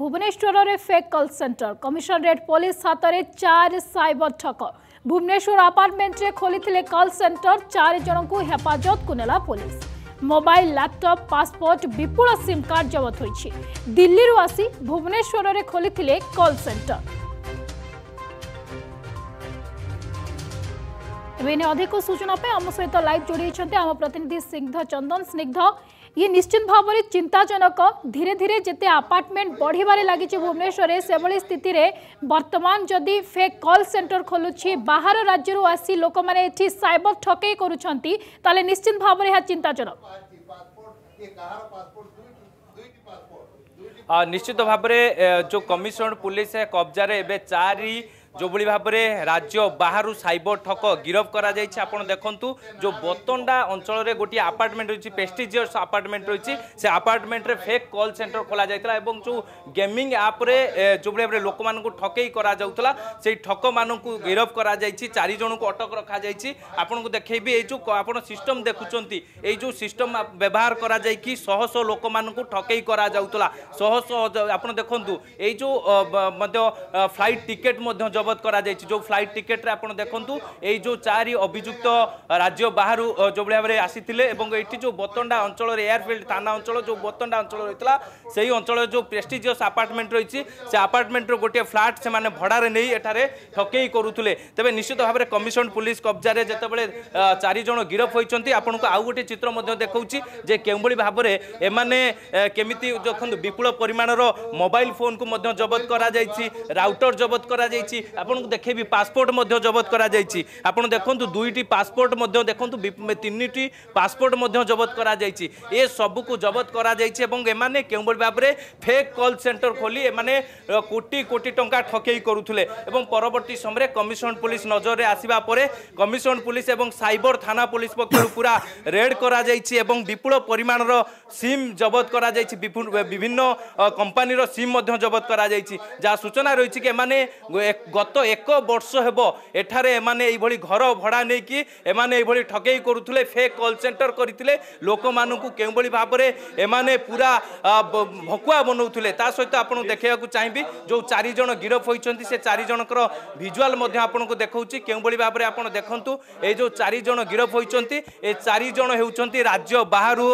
ভুবনেশ্বরের fake call centre commissionerate police হাতের চারি সাইবর ঠক ভুবনেশ্বর আপার্টমেন্টে খোলি কল সেন্টর চারি জনক হেফাজত নেলা পুলিশ মোবাইল ল্যাপটপ পাসপোর্ট বিপুল সিম কার্ড জবত হয়েছে দিল্লি আসি ভুবনেশ্বরের খোলি কল সেন্টর এবে অধিক সূচনা আম সহ লাইভ যোড়াই আমার প্রতিনিধি স্নিগ্ধ চন্দন স্নিগ্ধ ଇଏ ନିଶ୍ଚିତ ଭାବରେ ଚିନ୍ତାଜନକ ଧୀରେ ଧୀରେ ଯେତେ ଆପାର୍ଟମେଣ୍ଟ ବଢ଼ିବାରେ ଲାଗିଛି ଭୁବନେଶ୍ୱରରେ ସେଭଳି ସ୍ଥିତିରେ ବର୍ତ୍ତମାନ ଯଦି ଫେକ୍ କଲ୍ ସେଣ୍ଟର ଖୋଲୁଛି ବାହାର ରାଜ୍ୟରୁ ଆସି ଲୋକମାନେ ଏଠି ସାଇବର ଠକେଇ କରୁଛନ୍ତି ତାହେଲେ ନିଶ୍ଚିତ ଭାବରେ ଏହା ଚିନ୍ତାଜନକ ନିଶ୍ଚିତ ଭାବରେ ଯେଉଁ କମିଶନ ପୁଲିସ କବ୍ଜାରେ ଏବେ ଚାରି যেভাবে ভাবে রাজ্য বাহু সাইবর ঠক গিরফ করা যাই আপনার দেখুন যে বতন্ডা অঞ্চলের গোটি আপার্টমেন্ট রয়েছে প্রেস্টিজিয়স আপার্টমেন্ট রয়েছে সে আপার্টমেন্টে ফেক কল সেন্টর খোলা যাই এবং যে গেমিং আপ্রে যেভাবে ভাবে লোক ঠকেই করা যাওয়া সেই ঠক মানুষ গিরফ করা যাই চারিজণ অটক রখা যাই আপনার দেখেবি এই যে আপনার সিস্টম দেখুম এই যে সিস্টম ব্যবহার করা যাই কি শহ শহ লোক ঠকেই করা যাওয়া শহ শহ আপনার দেখুন এই যে ফ্লাইট টিকেট মধ্যে জবত করা যাইছে যে ফ্লাইট টিকেট্রে আপনার দেখুন এই যে চারি অভিযুক্ত রাজ্য বাহারু যেভাবে ভাবে আসিলে এবং এইটি যে বতন্ডা অঞ্চলের এয়ারফিল্ড থানা অঞ্চল যে বতন্ডা অঞ্চল রয়েছে সেই অঞ্চলের যে প্রেস্টিজিয়স আপার্টমেন্ট রয়েছে সে আপার্টমেন্টর গোটিয়ে ফ্ল্যাট সে ভড়ার নেই এখানে ঠকেই করুলে তবে নিশ্চিত ভাবে কমিশন পুলিশ কব্জারে যেতবে চারিজন গিরফ হয়েছেন আপনার আউ গোটি চিত্র দেখছি যে কেউভাবে ভাবে এমানে কেমিতি দেখুন বিপুল পরিমাণর মোবাইল ফোনকু জবত করা যাই রাউটর জবত করা যাই ଆପଣଙ୍କୁ ଦେଖେଇବି ପାସପୋର୍ଟ ମଧ୍ୟ ଜବତ କରାଯାଇଛି ଆପଣ ଦେଖନ୍ତୁ ଦୁଇଟି ପାସପୋର୍ଟ ମଧ୍ୟ ଦେଖନ୍ତୁ ତିନିଟି ପାସପୋର୍ଟ ମଧ୍ୟ ଜବତ କରାଯାଇଛି ଏ ସବୁକୁ ଜବତ କରାଯାଇଛି ଏବଂ ଏମାନେ କେଉଁଭଳି ଭାବରେ ଫେକ୍ କଲ୍ ସେଣ୍ଟର ଖୋଲି ଏମାନେ କୋଟି କୋଟି ଟଙ୍କା ଠକେଇ କରୁଥିଲେ ଏବଂ ପରବର୍ତ୍ତୀ ସମୟରେ କମିଶନ ପୁଲିସ ନଜରରେ ଆସିବା ପରେ କମିଶନ ପୁଲିସ ଏବଂ ସାଇବର ଥାନା ପୁଲିସ ପକ୍ଷରୁ ପୁରା ରେଡ୍ କରାଯାଇଛି ଏବଂ ବିପୁଳ ପରିମାଣର ସିମ୍ ଜବତ କରାଯାଇଛି ବିଭିନ୍ନ କମ୍ପାନୀର ସିମ୍ ମଧ୍ୟ ଜବତ କରାଯାଇଛି ଯାହା ସୂଚନା ରହିଛି କି ଏମାନେ গত এক বর্ষ ହେବ ଏଠାରେ ଏମାନେ ଏଇଭଳି ଘର ଭଡ଼ା ନେଇକି ଏମାନେ ଏଇଭଳି ଠକେଇ କରୁଥିଲେ ଫେକ୍ କଲ୍ ସେଣ୍ଟର କରିଥିଲେ ଲୋକମାନଙ୍କୁ କେଉଁଭଳି ଭାବରେ ଏମାନେ ପୁରା ଭକୁଆ ବନାଉଥିଲେ ତା ସହିତ ଆପଣଙ୍କୁ ଦେଖାଇବାକୁ ଚାହିଁବି ଯେଉଁ ଚାରିଜଣ ଗିରଫ ହୋଇଛନ୍ତି ସେ ଚାରିଜଣଙ୍କର ଭିଜୁଆଲ୍ ମଧ୍ୟ ଆପଣଙ୍କୁ ଦେଖାଉଛି କେଉଁଭଳି ଭାବରେ ଆପଣ ଦେଖନ୍ତୁ ଏଇ ଯେଉଁ ଚାରିଜଣ ଗିରଫ ହୋଇଛନ୍ତି ଏ ଚାରିଜଣ ହେଉଛନ୍ତି ରାଜ୍ୟ ବାହାରୁ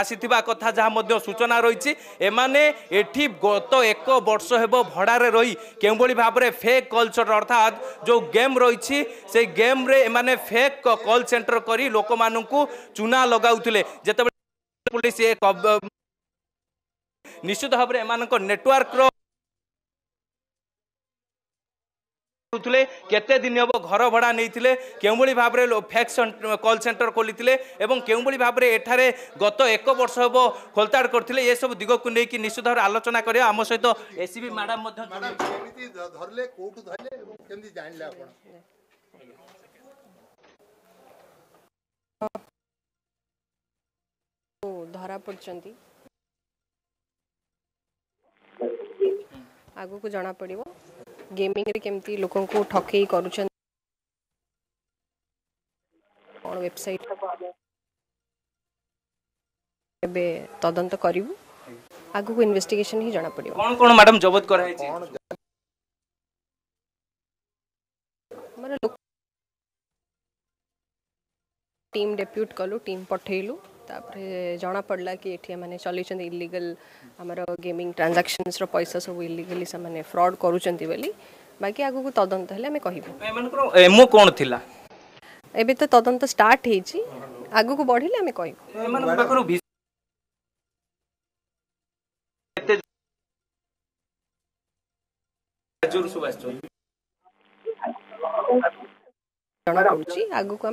ଆସିଥିବା କଥା ଯାହା ମଧ୍ୟ ସୂଚନା ରହିଛି ଏମାନେ ଏଠି ଗତ ଏକ ବର୍ଷ ହେବ ଭଡ଼ାରେ ରହି କେଉଁଭଳି ଭାବରେ ଫେକ୍ ଫେକ୍ କଲ୍ ଅର୍ଥାତ ଯେଉଁ ଗେମ୍ ରହିଛି ସେଇ ଗେମ୍ରେ ଏମାନେ ଫେକ୍ କଲ୍ ସେଣ୍ଟର କରି ଲୋକମାନଙ୍କୁ ଚୁନା ଲଗାଉଥିଲେ ଯେତେବେଳେ ପୁଲିସ୍ ଏ ନିଶ୍ଚିତ ଭାବରେ ଏମାନଙ୍କ ନେଟୱାର୍କର ହେଉଥିଲେ କେତେ ଦିନ ହେବ ଘର ଭଡ଼ା ନେଇଥିଲେ କେଉଁଭଳି ଭାବରେ ଫ୍ୟାକ୍ କଲ୍ ସେଣ୍ଟର ଖୋଲିଥିଲେ ଏବଂ କେଉଁଭଳି ଭାବରେ ଏଠାରେ ଗତ ଏକ ବର୍ଷ ହେବ ଖୋଲତାଡ଼ କରିଥିଲେ ଏସବୁ ଦିଗକୁ ନେଇକି ନିଶ୍ଚିତ ଭାବରେ ଆଲୋଚନା କରିବା ଆମ ସହିତ ଏସିବି ମ୍ୟାଡ଼ାମ୍ ମଧ୍ୟ ଧରିଲେ କୋଉଠୁ ଧରିଲେ ଏବଂ କେମିତି ଜାଣିଲେ ଆପଣ ধরা পড়ছন্তি আগুকু জনা পড়িব ଗେମିଂରେ କେମିତି ଲୋକଙ୍କୁ ଠକେଇ କରୁଛନ୍ତି କ'ଣ ୱେବସାଇଟ୍ ଏବେ ତଦନ୍ତ କରିବୁ ଆଗକୁ ଇନଭେଷ୍ଟିଗେସନ୍ ହିଁ ଜଣାପଡ଼ିବ କ'ଣ କ'ଣ ମ୍ୟାଡ଼ାମ୍ ଜବତ କରାଯାଇଛି ଆମର टीम डेप्यूट कलु टीम पठेलु ତାପରେ ଜଣାପଡ଼ିଲା କି ଏଠି ଏମାନେ ଚଲେଇଛନ୍ତି ଇଲିଗାଲ ଆମର ଗେମିଂ ଟ୍ରାନ୍ଜାକ୍ସନ୍ସର ପଇସା ସବୁ ଇଲିଗାଲି ସେମାନେ ଫ୍ରଡ୍ କରୁଛନ୍ତି ବୋଲି ବାକି ଆଗକୁ ତଦନ୍ତ ହେଲେ ଆମେ କହିବୁ ଏମାନଙ୍କର ଏମଓ କ'ଣ ଥିଲା ଏବେ ତ ତଦନ୍ତ ଷ୍ଟାର୍ଟ ହେଇଛି ଆଗକୁ ବଢ଼ିଲେ ଆମେ କହିବୁ ଏମାନଙ୍କ ପାଖରୁ ଜଣାପଡ଼ୁଛି ଆଗକୁ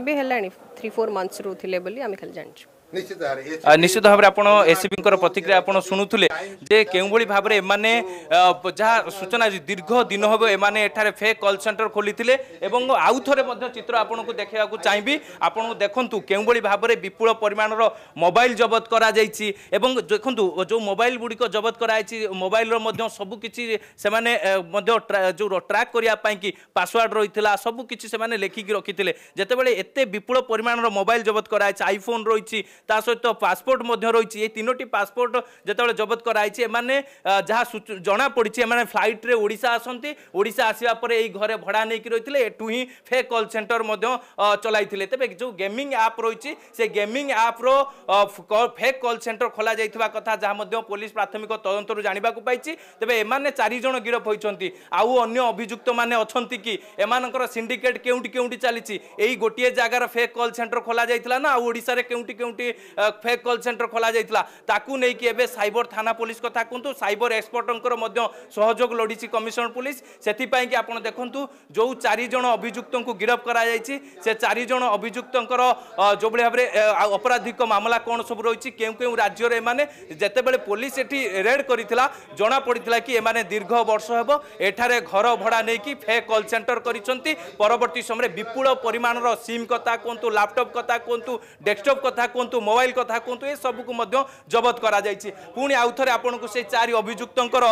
ଏବେ ହେଲାଣି ଥ୍ରୀ ଫୋର୍ ମନ୍ଥସ୍ ରହୁଥିଲେ ବୋଲି ଆମେ ଖାଲି ଜାଣିଛୁ ନିଶ୍ଚିତ ଭାବରେ ଆପଣ ଏସ୍ସିବିଙ୍କର ପ୍ରତିକ୍ରିୟା ଆପଣ ଶୁଣୁଥିଲେ ଯେ କେଉଁଭଳି ଭାବରେ ଏମାନେ ଯାହା ସୂଚନା ଦୀର୍ଘ ଦିନ ହେବ ଏମାନେ ଏଠାରେ ଫେକ୍ କଲ୍ ସେଣ୍ଟର ଖୋଲିଥିଲେ ଏବଂ ଆଉ ଥରେ ମଧ୍ୟ ଚିତ୍ର ଆପଣଙ୍କୁ ଦେଖାଇବାକୁ ଚାହିଁବି ଆପଣ ଦେଖନ୍ତୁ କେଉଁଭଳି ଭାବରେ ବିପୁଳ ପରିମାଣର ମୋବାଇଲ ଜବତ କରାଯାଇଛି ଏବଂ ଦେଖନ୍ତୁ ଯେଉଁ ମୋବାଇଲ ଗୁଡ଼ିକ ଜବତ କରାଯାଇଛି ମୋବାଇଲର ମଧ୍ୟ ସବୁ କିଛି ସେମାନେ ମଧ୍ୟ ଯେଉଁ ଟ୍ରାକ୍ କରିବା ପାଇଁକି ପାସୱାର୍ଡ଼ ରହିଥିଲା ସବୁ କିଛି ସେମାନେ ଲେଖିକି ରଖିଥିଲେ ଯେତେବେଳେ ଏତେ ବିପୁଳ ପରିମାଣର ମୋବାଇଲ ଜବତ କରାଯାଇଛି ଆଇଫୋନ୍ ରହିଛି ତା ସହିତ ପାସପୋର୍ଟ ମଧ୍ୟ ରହିଛି ଏହି ତିନୋଟି ପାସପୋର୍ଟ ଯେତେବେଳେ ଜବତ କରାଯାଇଛି ଏମାନେ ଯାହା ଜଣାପଡ଼ିଛି ଏମାନେ ଫ୍ଲାଇଟ୍ରେ ଓଡ଼ିଶା ଆସନ୍ତି ଓଡ଼ିଶା ଆସିବା ପରେ ଏହି ଘରେ ଭଡ଼ା ନେଇକି ରହିଥିଲେ ଏଠୁ ହିଁ ଫେକ୍ କଲ୍ ସେଣ୍ଟର ମଧ୍ୟ ଚଲାଇଥିଲେ ତେବେ ଯେଉଁ ଗେମିଂ ଆପ୍ ରହିଛି ସେ ଗେମିଂ ଆପ୍ର ଫେକ୍ କଲ୍ ସେଣ୍ଟର ଖୋଲାଯାଇଥିବା କଥା ଯାହା ମଧ୍ୟ ପୋଲିସ ପ୍ରାଥମିକ ତଦନ୍ତରୁ ଜାଣିବାକୁ ପାଇଛି ତେବେ ଏମାନେ ଚାରିଜଣ ଗିରଫ ହୋଇଛନ୍ତି ଆଉ ଅନ୍ୟ ଅଭିଯୁକ୍ତମାନେ ଅଛନ୍ତି କି ଏମାନଙ୍କର ସିଣ୍ଡିକେଟ୍ କେଉଁଠି କେଉଁଠି ଚାଲିଛି ଏଇ ଗୋଟିଏ ଜାଗାର ଫେକ୍ କଲ୍ ସେଣ୍ଟର ଖୋଲାଯାଇଥିଲା ନା ଆଉ ଓଡ଼ିଶାରେ କେଉଁଠି କେଉଁଠି ফেକ୍ କଲ୍ ସେଣ୍ଟର ଖୋଲାଯାଇଥିଲା ତାକୁ ନେଇକି ଏବେ ସାଇବର ଥାନା ପୋଲିସ କଥା କୁହନ୍ତୁ ସାଇବର ଏକ୍ସପର୍ଟଙ୍କର ମଧ୍ୟ ସହଯୋଗ ଲୋଡ଼ିଛି କମିଶନ ପୋଲିସ ସେଥିପାଇଁକି ଆପଣ ଦେଖନ୍ତୁ ଯେଉଁ ଚାରିଜଣ ଅଭିଯୁକ୍ତଙ୍କୁ ଗିରଫ କରାଯାଇଛି ସେ ଚାରିଜଣ ଅଭିଯୁକ୍ତଙ୍କର ଯେଉଁଭଳି ଭାବରେ ଅପରାଧିକ ମାମଲା କ'ଣ ସବୁ ରହିଛି କେଉଁ କେଉଁ ରାଜ୍ୟରେ ଏମାନେ ଯେତେବେଳେ ପୋଲିସ ଏଠି ରେଡ୍ କରିଥିଲା ଜଣାପଡ଼ିଥିଲା କି ଏମାନେ ଦୀର୍ଘ ବର୍ଷ ହେବ ଏଠାରେ ଘର ଭଡ଼ା ନେଇକି ଫେକ୍ କଲ୍ ସେଣ୍ଟର କରିଛନ୍ତି ପରବର୍ତ୍ତୀ ସମୟରେ ବିପୁଳ ପରିମାଣର ସିମ୍ କଥା କୁହନ୍ତୁ ଲ୍ୟାପଟପ୍ କଥା କୁହନ୍ତୁ ଡେସ୍କଟପ୍ କଥା କୁହନ୍ତୁ ମୋବାଇଲ କଥା କୁହନ୍ତୁ ଏସବୁକୁ ମଧ୍ୟ ଜବତ କରାଯାଇଛି ପୁଣି ଆଉଥରେ ଆପଣଙ୍କୁ ସେ ଚାରି ଅଭିଯୁକ୍ତଙ୍କର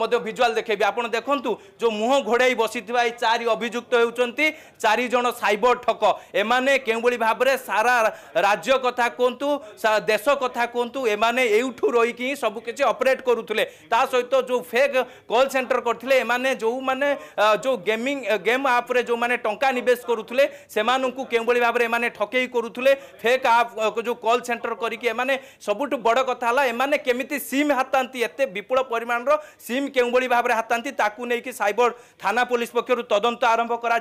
ମଧ୍ୟ ଭିଜୁଆଲ ଦେଖେଇବି ଆପଣ ଦେଖନ୍ତୁ ଯେଉଁ ମୁହଁ ଘୋଡ଼ାଇ ବସିଥିବା ଏଇ ଚାରି ଅଭିଯୁକ୍ତ ହେଉଛନ୍ତି ଚାରିଜଣ ସାଇବର ଠକ ଏମାନେ କେଉଁଭଳି ଭାବରେ ସାରା ରାଜ୍ୟ କଥା କୁହନ୍ତୁ ଦେଶ କଥା କୁହନ୍ତୁ ଏମାନେ ଏଇଠୁ ରହିକି ହିଁ ସବୁକିଛି ଅପରେଟ୍ କରୁଥିଲେ ତା ସହିତ ଯେଉଁ ଫେକ୍ କଲ୍ ସେଣ୍ଟର କରିଥିଲେ ଏମାନେ ଯେଉଁମାନେ ଯେଉଁ ଗେମିଂ ଗେମ୍ ଆପ୍ରେ ଯେଉଁମାନେ ଟଙ୍କା ନିବେଶ କରୁଥିଲେ ସେମାନଙ୍କୁ କେଉଁଭଳି ଭାବରେ ଏମାନେ ଠକେଇ କରୁଥିଲେ ଫେକ୍ ଆପ୍ ଯେଉଁ কল সেন্টর করি এমানে সবুঠু বড় কথা হল এমানে কেমিতি সিম হাতান্তি এত বিপুল পরিমাণর সিম কেউভাবে ভাবে হাতান্তি তাকে নিয়ে সাইবর থানা পুলিশ পক্ষ তদন্ত আরম্ভ করা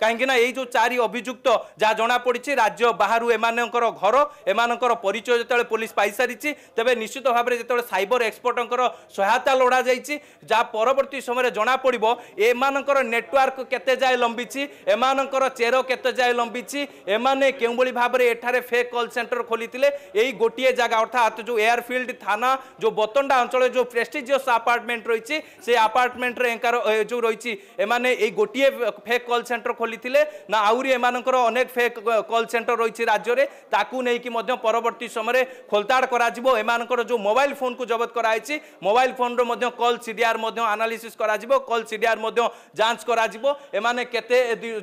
কিন্তু না এই যে চারি অভিযুক্ত যা জনাপড়ি রাজ্য বাহারু এমানকর ঘর এমানকর পরিচয় যেত পুলিশ পাইসারিছি তবে নিশ্চিত ভাবে যেত সাইবর এক্সপর্টঙ্কর সহায়তা লোড়া যাই যা পরবর্তী সময় জনাপড়ব এমানকর নেটওয়ার্ক কেতে যায় লম্বিছি এমানকর চের কেতে যায় লম্বিছি এমানে কেউভাবে ভাবে এঠারে ফেক কল সেন্টর খোলি खोली यही गोटे जगह अर्थात जो एयरफिल्ड थाना जो बतंडा अंचल जो प्रेस्टिजियस आपार्टमेंट रही से आपार्टमेंट जो रही ये गोटे फेक कल सेन्टर खोली ना आहरी एम अनेक फेक कल सेन्टर रही राज्य में ताकू नहीं परवर्त समय खोलताड़ कर जो मोबाइल फोन को जबत कराई मोबाइल फोन रल सीडीआर आनालीसीस कर कल सीडीआर जांच कर কেতে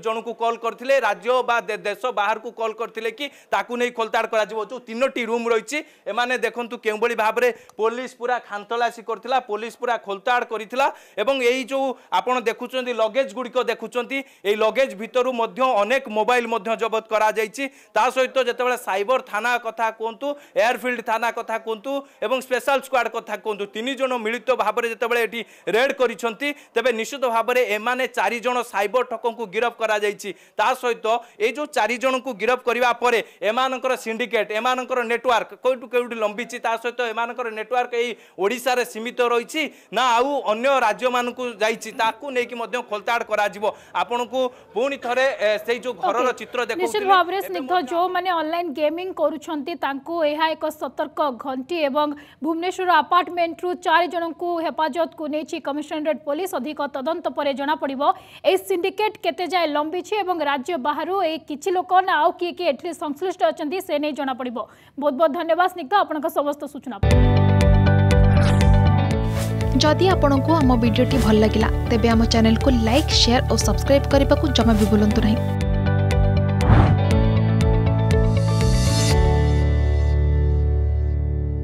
জনকু কল করলে রাজ্য বা দেশ বাহারকু কল করলে কি তাকে নেই খোলতাড় করা পাচ্ছ তিনোটি রুম রয়েছে এমানে দেখুন কেউভাবে ভাবে পুলিশ পুরা খান্তলাসি করেছিল পুলিশ পুরা খোলতাড় করেছিল এবং এই যে আপনার দেখুছেন লগেজ গুড়ি দেখুছেন এই লগেজ ভিতর অনেক মোবাইল জবত করা যাই তা সহিত যেতবে সাইবর থানা কথা কুহতু এয়ারফিল্ড থানা কথা কুহতু এবং স্পেশাল স্কোয়াড কথা কুহতু তিনজন মিলিত ভাবে যেতবে এটি রেড করেছেন তবে নিশ্চিত ভাবে এমানে চারিজন সাইবর ঠকু গিরফ করা যাই তা সহিত এই যে চারিজণকে গিরফ করা পরে এমানকর সিন্ডিকেট ଏମାନଙ୍କର ନେଟୱାର୍କ କେଉଁଠୁ କେଉଁଠି ଲମ୍ବିଛି ତା ସହିତ ଏମାନଙ୍କର ନେଟୱାର୍କ ଏଇ ଓଡ଼ିଶାରେ ସୀମିତ ରହିଛି ନା ଆଉ ଅନ୍ୟ ରାଜ୍ୟମାନଙ୍କୁ ଯାଇଛି ତାକୁ ନେଇକି ମଧ୍ୟ ଖୋଲତାଡ଼ କରାଯିବ ଆପଣଙ୍କୁ ପୁଣି ଥରେ ସେଇ ଯେଉଁ ଘରର ଚିତ୍ର ଦେଖୁଛି ଭାବରେ ସ୍ନିଗ୍ଧ ଯେଉଁମାନେ ଅନଲାଇନ୍ ଗେମିଂ କରୁଛନ୍ତି ତାଙ୍କୁ ଏହା ଏକ ସତର୍କ ଘଣ୍ଟି ଏବଂ ଭୁବନେଶ୍ୱର ଆପାର୍ଟମେଣ୍ଟରୁ ଚାରି ଜଣଙ୍କୁ ହେଫାଜତକୁ ନେଇଛି କମିଶନରେଟ୍ ପୋଲିସ ଅଧିକ ତଦନ୍ତ ପରେ ଜଣାପଡ଼ିବ ଏହି ସିଣ୍ଡିକେଟ୍ କେତେ ଯାଏ ଲମ୍ବିଛି ଏବଂ ରାଜ୍ୟ ବାହାରୁ ଏହି କିଛି ଲୋକ ନା ଆଉ କିଏ କିଏ ଏଥିରେ ସଂଶ୍ଳିଷ୍ଟ ଅଛନ୍ତି ସେ ନେଇ ଜଣାପଡ଼ିବ ପଡ଼ିବ ବହୁତ ବହୁତ ଧନ୍ୟବାଦ ସ୍ନିଗ୍ଧ ଆପଣଙ୍କ ସମସ୍ତ ସୂଚନା ଯଦି ଆପଣଙ୍କୁ ଆମ ଭିଡ଼ିଓଟି ଭଲ ଲାଗିଲା ତେବେ ଆମ ଚ୍ୟାନେଲକୁ ଲାଇକ୍ ସେୟାର ଓ ସବସ୍କ୍ରାଇବ୍ କରିବାକୁ ଜମା ବି ଭୁଲନ୍ତୁ ନାହିଁ